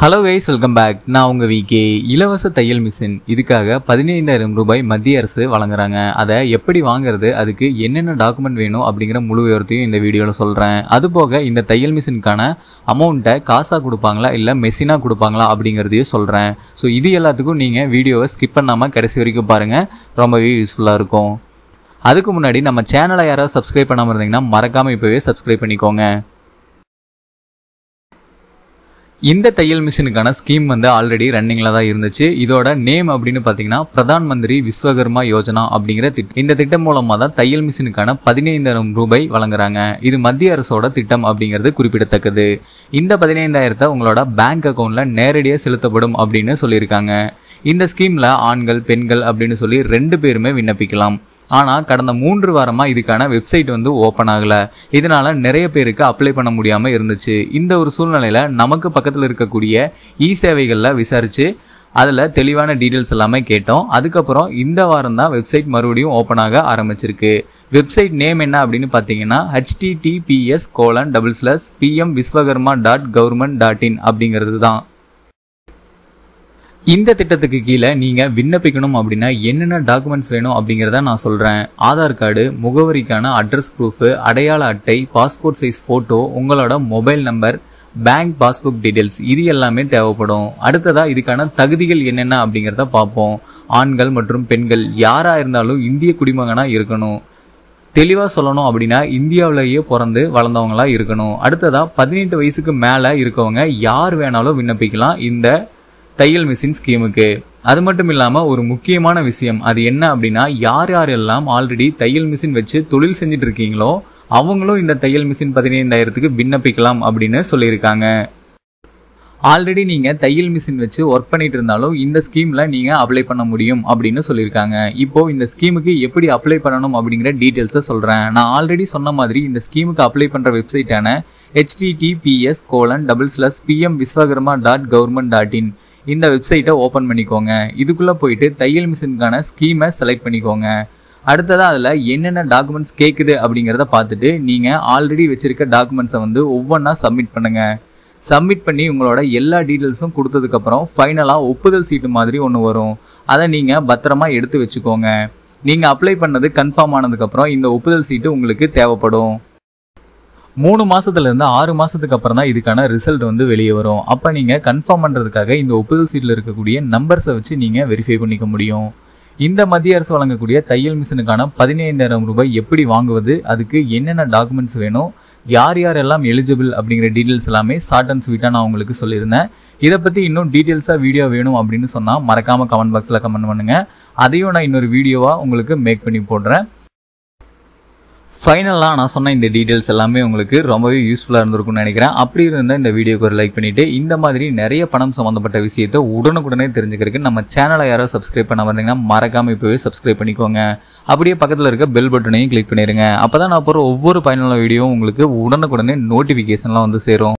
hello guys welcome back நான் உங்கள் VK இலவச தையல் மிஷின் இதுக்காக பதினைந்தாயிரம் ரூபாய் மத்திய அரசு வழங்குறாங்க அதை எப்படி வாங்குறது அதுக்கு என்னென்ன டாக்குமெண்ட் வேணும் அப்படிங்கிற முழு விவரத்தையும் இந்த வீடியோவில் சொல்கிறேன் அதுபோக இந்த தையல் மிஷினுக்கான அமௌண்ட்டை காசாக கொடுப்பாங்களா இல்லை மெஷினாக கொடுப்பாங்களா அப்படிங்கிறதையும் சொல்கிறேன் ஸோ இது எல்லாத்துக்கும் நீங்கள் வீடியோவை ஸ்கிப் பண்ணாமல் கடைசி வரைக்கும் பாருங்கள் ரொம்பவே யூஸ்ஃபுல்லாக இருக்கும் அதுக்கு முன்னாடி நம்ம சேனலை யாராவது சப்ஸ்கிரைப் பண்ணாமல் இருந்தீங்கன்னா மறக்காமல் இப்போவே சப்ஸ்கிரைப் பண்ணிக்கோங்க இந்த தையல் மிஷினுக்கான ஸ்கீம் வந்து ஆல்ரெடி ரன்னிங்கில் தான் இருந்துச்சு இதோட நேம் அப்படின்னு பார்த்தீங்கன்னா பிரதான் மந்திரி விஸ்வகர்மா யோஜனா அப்படிங்கிற திட்டம் இந்த திட்டம் மூலமாக தான் தையல் மிஷினுக்கான பதினைந்தாயிரம் ரூபாய் வழங்குறாங்க இது மத்திய அரசோட திட்டம் அப்படிங்கிறது குறிப்பிடத்தக்கது இந்த பதினைந்தாயிரத்தை உங்களோட பேங்க் அக்கௌண்ட்டில் நேரடியாக செலுத்தப்படும் அப்படின்னு சொல்லியிருக்காங்க இந்த ஸ்கீமில் ஆண்கள் பெண்கள் அப்படின்னு சொல்லி ரெண்டு பேருமே விண்ணப்பிக்கலாம் ஆனால் கடந்த மூன்று வாரமாக இதுக்கான வெப்சைட் வந்து ஓப்பன் ஆகலை இதனால் நிறைய பேருக்கு அப்ளை பண்ண முடியாமல் இருந்துச்சு இந்த ஒரு சூழ்நிலையில் நமக்கு பக்கத்தில் இருக்கக்கூடிய இ சேவைகளில் விசாரித்து அதில் தெளிவான டீட்டெயில்ஸ் எல்லாமே கேட்டோம் அதுக்கப்புறம் இந்த வாரம் தான் வெப்சைட் மறுபடியும் ஓப்பன் ஆக ஆரம்பிச்சிருக்கு வெப்சைட் நேம் என்ன அப்படின்னு பார்த்தீங்கன்னா HTTPS colon double slash PM Vishwakarma dot government dot in அப்படிங்கிறது தான் இந்த திட்டத்துக்கு கீழே நீங்கள் விண்ணப்பிக்கணும் அப்படின்னா என்னென்ன டாக்குமெண்ட்ஸ் வேணும் அப்படிங்கிறத நான் சொல்கிறேன் ஆதார் கார்டு முகவரிக்கான அட்ரஸ் ப்ரூஃப் அடையாள அட்டை பாஸ்போர்ட் சைஸ் ஃபோட்டோ உங்களோட mobile number bank passbook details இது எல்லாமே தேவைப்படும் அடுத்ததாக இதுக்கான தகுதிகள் என்னென்ன அப்படிங்கிறத பார்ப்போம் ஆண்கள் மற்றும் பெண்கள் யாராக இருந்தாலும் இந்திய குடிமகனாக இருக்கணும் தெளிவாக சொல்லணும் அப்படின்னா இந்தியாவிலேயே பிறந்து வளர்ந்தவங்களாக இருக்கணும் அடுத்ததாக பதினெட்டு வயசுக்கு மேலே இருக்கவங்க யார் வேணாலும் விண்ணப்பிக்கலாம் இந்த தையல் மிஷின் ஸ்கீமுக்கு அது மட்டும் இல்லாமல் ஒரு முக்கியமான விஷயம் அது என்ன அப்படின்னா யார் யாரெல்லாம் ஆல்ரெடி தையல் மிஷின் வச்சு தொழில் செஞ்சுட்டு இருக்கீங்களோ அவங்களும் இந்த தையல் மிஷின் பதினைந்தாயிரத்துக்கு விண்ணப்பிக்கலாம் அப்படின்னு சொல்லியிருக்காங்க ஆல்ரெடி நீங்கள் தையல் மிஷின் வச்சு ஒர்க் பண்ணிட்டு இருந்தாலும் இந்த ஸ்கீமில் நீங்கள் அப்ளை பண்ண முடியும் அப்படின்னு சொல்லியிருக்காங்க இப்போது இந்த ஸ்கீமுக்கு எப்படி அப்ளை பண்ணணும் அப்படிங்கிற டீட்டெயில்ஸை சொல்கிறேன் நான் ஆல்ரெடி சொன்ன மாதிரி இந்த ஸ்கீமுக்கு அப்ளை பண்ணுற வெப்சைட்டான HTTPS colon double slash PM Vishwakarma dot government dot in இந்த வெப்சைட்டை ஓப்பன் பண்ணிக்கோங்க இதுக்குள்ளே போயிட்டு தையல் மிஷினுக்கான ஸ்கீமை செலக்ட் பண்ணிக்கோங்க அடுத்ததாக அதில் என்னென்ன டாக்குமெண்ட்ஸ் கேட்குது அப்படிங்கிறத பார்த்துட்டு நீங்கள் ஆல்ரெடி வச்சுருக்க டாக்குமெண்ட்ஸை வந்து ஒவ்வொன்றா சப்மிட் பண்ணுங்கள் சப்மிட் பண்ணி உங்களோட எல்லா டீட்டெயில்ஸும் கொடுத்ததுக்கப்புறம் ஃபைனலாக ஒப்புதல் சீட்டு மாதிரி ஒன்று வரும் அதை நீங்கள் பத்திரமா எடுத்து வச்சுக்கோங்க நீங்கள் அப்ளை பண்ணது கன்ஃபார்ம் ஆனதுக்கப்புறம் இந்த ஒப்புதல் சீட்டு உங்களுக்கு தேவைப்படும் மூணு மாதத்துலேருந்து ஆறு மாதத்துக்கு அப்புறம் தான் இதுக்கான ரிசல்ட் வந்து வெளியே வரும் அப்போ நீங்கள் கன்ஃபார்ம் பண்ணுறதுக்காக இந்த ஒப்புதல் சீட்டில் இருக்கக்கூடிய நம்பர்ஸை வச்சு நீங்கள் வெரிஃபை பண்ணிக்க முடியும் இந்த மத்திய அரசு வழங்கக்கூடிய தையல் மிஷினுக்கான பதினைந்தாயிரம் ரூபாய் எப்படி வாங்குவது அதுக்கு என்னென்ன டாக்குமெண்ட்ஸ் வேணும் யார் யாரெல்லாம் எலிஜிபிள் அப்படிங்கிற டீட்டெயில்ஸ் எல்லாமே ஷார்ட் அண்ட் ஸ்வீட்டாக நான் உங்களுக்கு சொல்லியிருந்தேன் இதை பற்றி இன்னும் டீட்டெயில்ஸாக வீடியோ வேணும் அப்படின்னு சொன்னால் மறக்காமல் கமெண்ட் பாக்ஸில் கமெண்ட் பண்ணுங்கள் அதையும் நான் இன்னொரு வீடியோவாக உங்களுக்கு மேக் பண்ணி போடுறேன் ஃபைனலாக நான் சொன்ன இந்த டீட்டெயில்ஸ் எல்லாமே உங்களுக்கு ரொம்பவே யூஸ்ஃபுல்லாக இருந்திருக்கும்னு நினைக்கிறேன் அப்படி இருந்தால் இந்த வீடியோக்கு ஒரு லைக் பண்ணிவிட்டு இந்த மாதிரி நிறைய பணம் சம்மந்தப்பட்ட விஷயத்தை உடனுக்குடனே தெரிஞ்சுக்கிறதுக்கு நம்ம சேனலை யாரோ சப்ஸ்கிரைப் பண்ண வந்தீங்கன்னா மறக்காமல் இப்போவே சப்ஸ்கிரைப் பண்ணிக்கோங்க அப்படியே பக்கத்தில் இருக்க பெல் பட்டனையும் கிளிக் பண்ணிடுங்க அப்போ தான் நான் போகிற ஒவ்வொரு பயனுள்ள வீடியோவும் உங்களுக்கு உடனுக்குடனே நோட்டிஃபிகேஷன்லாம் வந்து சேரும்